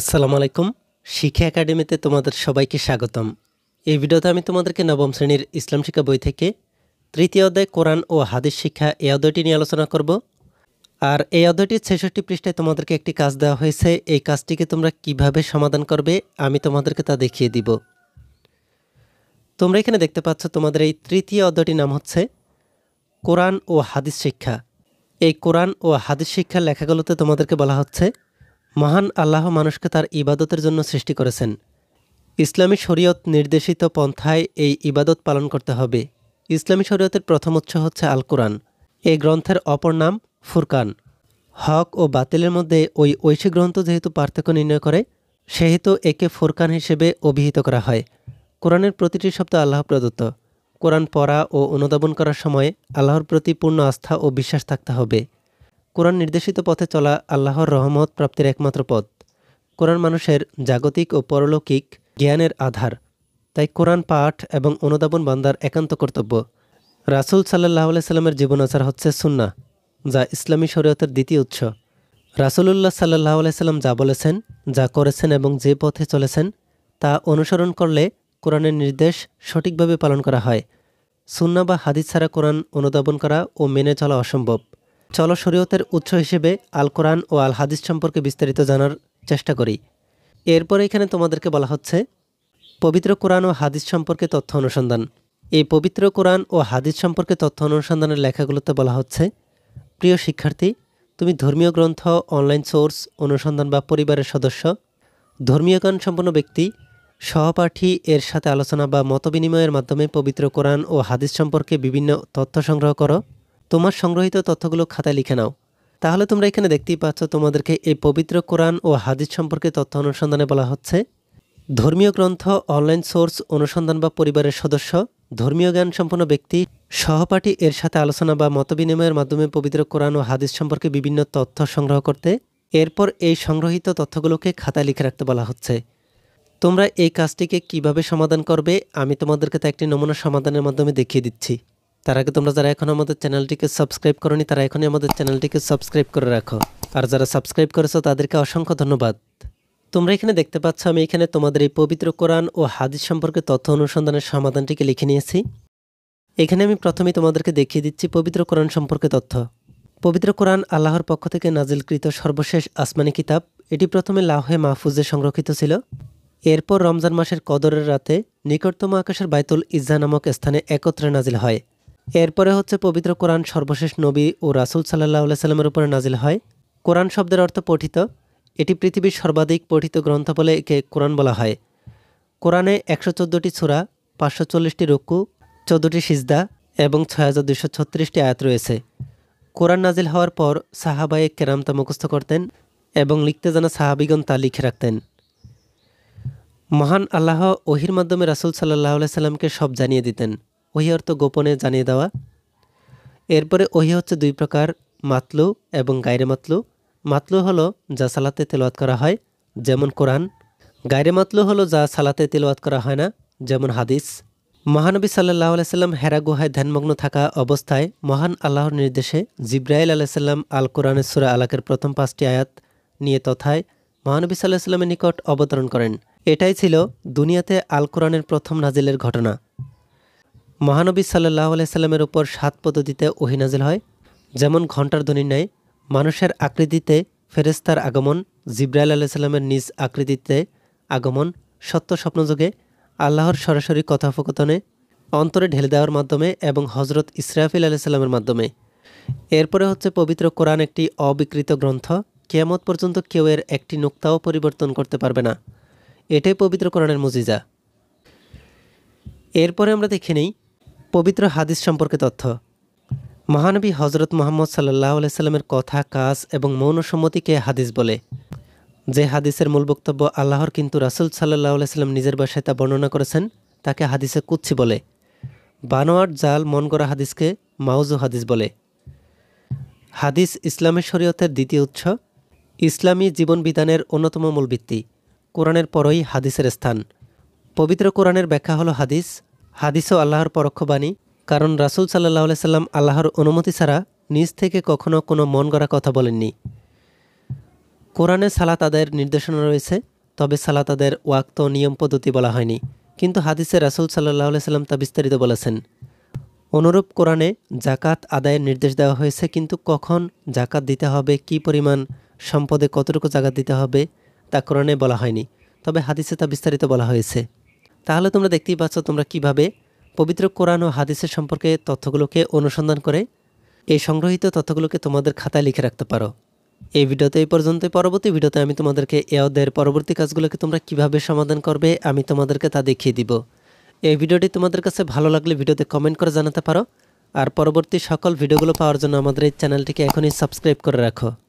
আসসালামু আলাইকুম শিক্ষা একাডেমিতে তোমাদের সবাইকে স্বাগতম এই ভিডিওতে আমি তোমাদেরকে নবম শ্রেণীর ইসলাম শিক্ষা বই থেকে তৃতীয় অধ্যায় কোরআন ও হাদিস শিক্ষা এই অধ্যায়টি নিয়ে আলোচনা করব আর এই অধ্যায়টির ছেষট্টি পৃষ্ঠায় তোমাদেরকে একটি কাজ দেওয়া হয়েছে এই কাজটিকে তোমরা কিভাবে সমাধান করবে আমি তোমাদেরকে তা দেখিয়ে দিব তোমরা এখানে দেখতে পাচ্ছ তোমাদের এই তৃতীয় অধ্যায়টির নাম হচ্ছে কোরআন ও হাদিস শিক্ষা এই কোরআন ও হাদিস শিক্ষার লেখাগুলোতে তোমাদেরকে বলা হচ্ছে মহান আল্লাহ মানুষকে তার ইবাদতের জন্য সৃষ্টি করেছেন ইসলামী শরীয়ত নির্দেশিত পন্থায় এই ইবাদত পালন করতে হবে ইসলামী শরীয়তের প্রথম উৎস হচ্ছে আল কোরআন এই গ্রন্থের অপর নাম ফুরকান হক ও বাতিলের মধ্যে ওই ঐশী গ্রন্থ যেহেতু পার্থক্য নির্ণয় করে সেহেতু একে ফুরকান হিসেবে অভিহিত করা হয় কোরআনের প্রতিটি শব্দ আল্লাহ প্রদত্ত কোরআন পড়া ও অনুধাবন করার সময় আল্লাহর প্রতি পূর্ণ আস্থা ও বিশ্বাস থাকতে হবে কোরআন নির্দেশিত পথে চলা আল্লাহর রহমত প্রাপ্তির একমাত্র পথ কোরআন মানুষের জাগতিক ও পরলৌকিক জ্ঞানের আধার তাই কোরআন পাঠ এবং অনুদাবন বান্দার একান্ত কর্তব্য রাসুল সাল্লাহ সাল্লামের আচার হচ্ছে সুন্না যা ইসলামী শরীয়তের দ্বিতীয় উৎস রাসুলুল্লাহ সাল্লাহ সাল্লাম যা বলেছেন যা করেছেন এবং যে পথে চলেছেন তা অনুসরণ করলে কোরআনের নির্দেশ সঠিকভাবে পালন করা হয় সুন্না বা হাদিস ছাড়া কোরআন অনুদাবন করা ও মেনে চলা অসম্ভব চলো শরীয়তের উৎস হিসেবে আল কোরআন ও আল হাদিস সম্পর্কে বিস্তারিত জানার চেষ্টা করি এরপর এখানে তোমাদেরকে বলা হচ্ছে পবিত্র কোরআন ও হাদিস সম্পর্কে তথ্য অনুসন্ধান এই পবিত্র কোরআন ও হাদিস সম্পর্কে তথ্য অনুসন্ধানের লেখাগুলোতে বলা হচ্ছে প্রিয় শিক্ষার্থী তুমি ধর্মীয় গ্রন্থ অনলাইন সোর্স অনুসন্ধান বা পরিবারের সদস্য ধর্মীয় কান সম্পন্ন ব্যক্তি সহপাঠী এর সাথে আলোচনা বা মতবিনিময়ের মাধ্যমে পবিত্র কোরআন ও হাদিস সম্পর্কে বিভিন্ন তথ্য সংগ্রহ করো তোমার সংগ্রহিত তথ্যগুলো খাতায় লিখে নাও তাহলে তোমরা এখানে দেখতেই পাচ্ছ তোমাদেরকে এই পবিত্র কোরআন ও হাদিস সম্পর্কে তথ্য অনুসন্ধানে বলা হচ্ছে ধর্মীয় গ্রন্থ অনলাইন সোর্স অনুসন্ধান বা পরিবারের সদস্য ধর্মীয় জ্ঞান সম্পন্ন ব্যক্তি সহপাঠী এর সাথে আলোচনা বা মতবিনিময়ের মাধ্যমে পবিত্র কোরআন ও হাদিস সম্পর্কে বিভিন্ন তথ্য সংগ্রহ করতে এরপর এই সংগ্রহিত তথ্যগুলোকে খাতায় লিখে রাখতে বলা হচ্ছে তোমরা এই কাজটিকে কিভাবে সমাধান করবে আমি তোমাদেরকে তা একটি নমুনা সমাধানের মাধ্যমে দেখিয়ে দিচ্ছি তার আগে তোমরা যারা এখন আমাদের চ্যানেলটিকে সাবস্ক্রাইব করনি তারা এখনই আমাদের চ্যানেলটিকে সাবস্ক্রাইব করে রাখো আর যারা সাবস্ক্রাইব করেছো তাদেরকে অসংখ্য ধন্যবাদ তোমরা এখানে দেখতে পাচ্ছ আমি এখানে তোমাদের এই পবিত্র কোরআন ও হাদিস সম্পর্কে তথ্য অনুসন্ধানের সমাধানটিকে লিখে নিয়েছি এখানে আমি প্রথমে তোমাদেরকে দেখিয়ে দিচ্ছি পবিত্র কোরআন সম্পর্কে তথ্য পবিত্র কোরআন আল্লাহর পক্ষ থেকে নাজিলকৃত সর্বশেষ আসমানি কিতাব এটি প্রথমে লাহে মাহফুজে সংরক্ষিত ছিল এরপর রমজান মাসের কদরের রাতে নিকটতম আকাশের বাইতুল ইজ্জা নামক স্থানে একত্রে নাজিল হয় এরপরে হচ্ছে পবিত্র কোরআন সর্বশেষ নবী ও রাসুল সাল্লাহ সাল্লামের উপরে নাজিল হয় কোরআন শব্দের অর্থ পঠিত এটি পৃথিবীর সর্বাধিক পঠিত গ্রন্থ বলে একে কোরআন বলা হয় কোরআনে একশো চোদ্দোটি ছোরা পাঁচশো চল্লিশটি রুকু চোদ্দোটি সিজদা এবং ছয় হাজার দুশো ছত্রিশটি আয়াত রয়েছে কোরআন নাজিল হওয়ার পর সাহাবায়ে কেরাম তা মুখস্থ করতেন এবং লিখতে জানা সাহাবিগণ তা লিখে রাখতেন মহান আল্লাহ ওহির মাধ্যমে রাসুল সাল্লাহ সাল্লামকে সব জানিয়ে দিতেন ওহি অর্থ গোপনে জানিয়ে দেওয়া এরপরে ওহি হচ্ছে দুই প্রকার মাতলু এবং গাইরে মাতলু মাতলু হলো যা সালাতে তেলওয়াত করা হয় যেমন কোরআন গাইরে মাতলু হলো যা সালাতে তেলওয়াত করা হয় না যেমন হাদিস মহানবী সাল্লাহ আলাইসাল্লাম হেরা গুহায় ধ্যানমগ্ন থাকা অবস্থায় মহান আল্লাহর নির্দেশে জিব্রাইল আলাইসাল্লাম আল কোরআনের সুরা আলাকের প্রথম পাঁচটি আয়াত নিয়ে তথায় মহানবী সাল্লাহ সাল্লামের নিকট অবতরণ করেন এটাই ছিল দুনিয়াতে আল কোরআনের প্রথম নাজিলের ঘটনা মহানবী সাল্লাহ আলাইসাল্লামের উপর সাত পদ্ধতিতে ওহিনাজিল হয় যেমন ঘণ্টার ধ্বনি ন্যায় মানুষের আকৃতিতে ফেরেস্তার আগমন জিব্রাইল আলাইসাল্লামের নিজ আকৃতিতে আগমন সত্য স্বপ্নযোগে আল্লাহর সরাসরি কথোপকথনে অন্তরে ঢেলে দেওয়ার মাধ্যমে এবং হজরত ইসরাফিল আলাইসাল্লামের মাধ্যমে এরপরে হচ্ছে পবিত্র কোরআন একটি অবিকৃত গ্রন্থ কেয়ামত পর্যন্ত কেউ এর একটি নোক্তাও পরিবর্তন করতে পারবে না এটাই পবিত্র কোরআনের মজিজা এরপরে আমরা দেখে নিই পবিত্র হাদিস সম্পর্কে তথ্য মহানবী হজরত মোহাম্মদ সাল্লাহ আলাইস্লামের কথা কাজ এবং মৌন সম্মতিকে হাদিস বলে যে হাদিসের মূল বক্তব্য আল্লাহর কিন্তু রাসুল সাল্লাহ আলাইস্লাম নিজের বাসায় তা বর্ণনা করেছেন তাকে হাদিসে কুচ্ছি বলে বানোয়ার জাল মন করা হাদিসকে মাউজু হাদিস বলে হাদিস ইসলামের শরীয়তের দ্বিতীয় উৎস ইসলামী জীবনবিধানের অন্যতম মূল ভিত্তি কোরআনের পরই হাদিসের স্থান পবিত্র কোরআনের ব্যাখ্যা হলো হাদিস হাদিসও আল্লাহর পরোক্ষবাণী কারণ রাসুল সাল্লাহ সাল্লাম আল্লাহর অনুমতি ছাড়া নিজ থেকে কখনও কোনো মন গড়া কথা বলেননি কোরআনে সালাত আদায়ের নির্দেশনা রয়েছে তবে সালাত আদায়ের ওয়াক্ত নিয়ম পদ্ধতি বলা হয়নি কিন্তু হাদিসে রাসুল সাল্লাহ সাল্লাম তা বিস্তারিত বলেছেন অনুরূপ কোরআনে জাকাত আদায়ের নির্দেশ দেওয়া হয়েছে কিন্তু কখন জাকাত দিতে হবে কি পরিমাণ সম্পদে কতটুকু জাকাত দিতে হবে তা কোরআনে বলা হয়নি তবে হাদিসে তা বিস্তারিত বলা হয়েছে তাহলে তোমরা দেখতেই পাচ্ছ তোমরা কিভাবে পবিত্র কোরআন ও হাদিসের সম্পর্কে তথ্যগুলোকে অনুসন্ধান করে এই সংগ্রহিত তথ্যগুলোকে তোমাদের খাতায় লিখে রাখতে পারো এই ভিডিওতে এই পর্যন্ত পরবর্তী ভিডিওতে আমি তোমাদেরকে এ অধ্যায়ের পরবর্তী কাজগুলোকে তোমরা কিভাবে সমাধান করবে আমি তোমাদেরকে তা দেখিয়ে দিব এই ভিডিওটি তোমাদের কাছে ভালো লাগলে ভিডিওতে কমেন্ট করে জানাতে পারো আর পরবর্তী সকল ভিডিওগুলো পাওয়ার জন্য আমাদের এই চ্যানেলটিকে এখনই সাবস্ক্রাইব করে রাখো